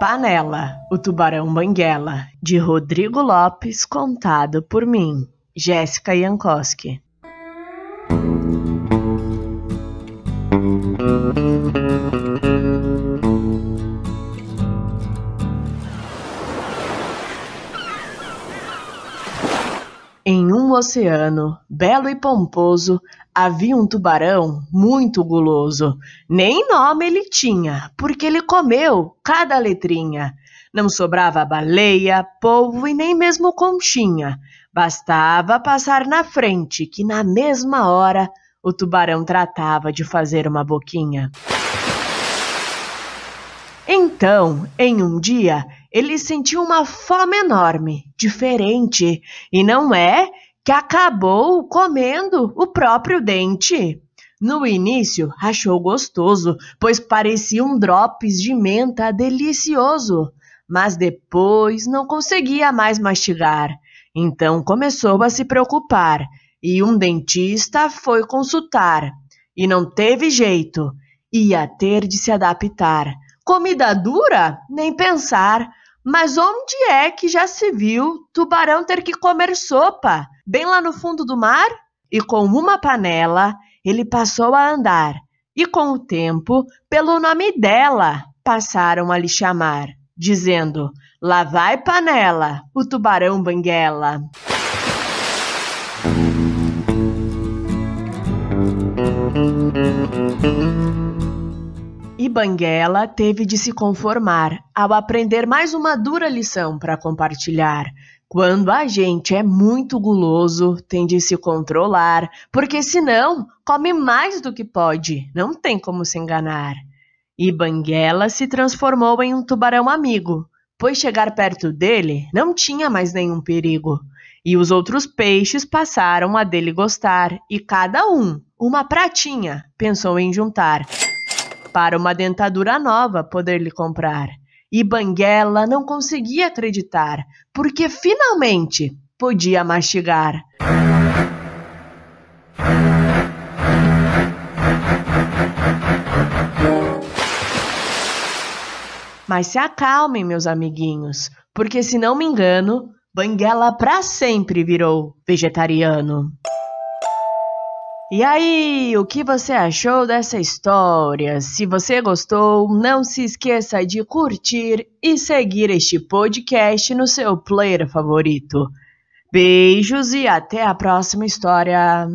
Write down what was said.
Panela, o Tubarão Banguela, de Rodrigo Lopes, contado por mim, Jéssica Jankowski. mesmo oceano, belo e pomposo, havia um tubarão muito guloso. Nem nome ele tinha, porque ele comeu cada letrinha. Não sobrava baleia, polvo e nem mesmo conchinha. Bastava passar na frente, que na mesma hora o tubarão tratava de fazer uma boquinha. Então, em um dia, ele sentiu uma fome enorme, diferente, e não é que acabou comendo o próprio dente. No início, achou gostoso, pois parecia um drops de menta delicioso, mas depois não conseguia mais mastigar. Então começou a se preocupar e um dentista foi consultar. E não teve jeito, ia ter de se adaptar. Comida dura? Nem pensar. Mas onde é que já se viu tubarão ter que comer sopa? Bem lá no fundo do mar? E com uma panela, ele passou a andar, e com o tempo, pelo nome dela, passaram a lhe chamar, dizendo: Lá vai panela, o tubarão banguela e Banguela teve de se conformar ao aprender mais uma dura lição para compartilhar. Quando a gente é muito guloso, tem de se controlar, porque senão come mais do que pode, não tem como se enganar. E Banguela se transformou em um tubarão amigo, pois chegar perto dele não tinha mais nenhum perigo. E os outros peixes passaram a dele gostar, e cada um, uma pratinha, pensou em juntar para uma dentadura nova poder lhe comprar. E Banguela não conseguia acreditar, porque finalmente podia mastigar. Mas se acalmem, meus amiguinhos, porque se não me engano, Banguela para sempre virou vegetariano. E aí, o que você achou dessa história? Se você gostou, não se esqueça de curtir e seguir este podcast no seu player favorito. Beijos e até a próxima história!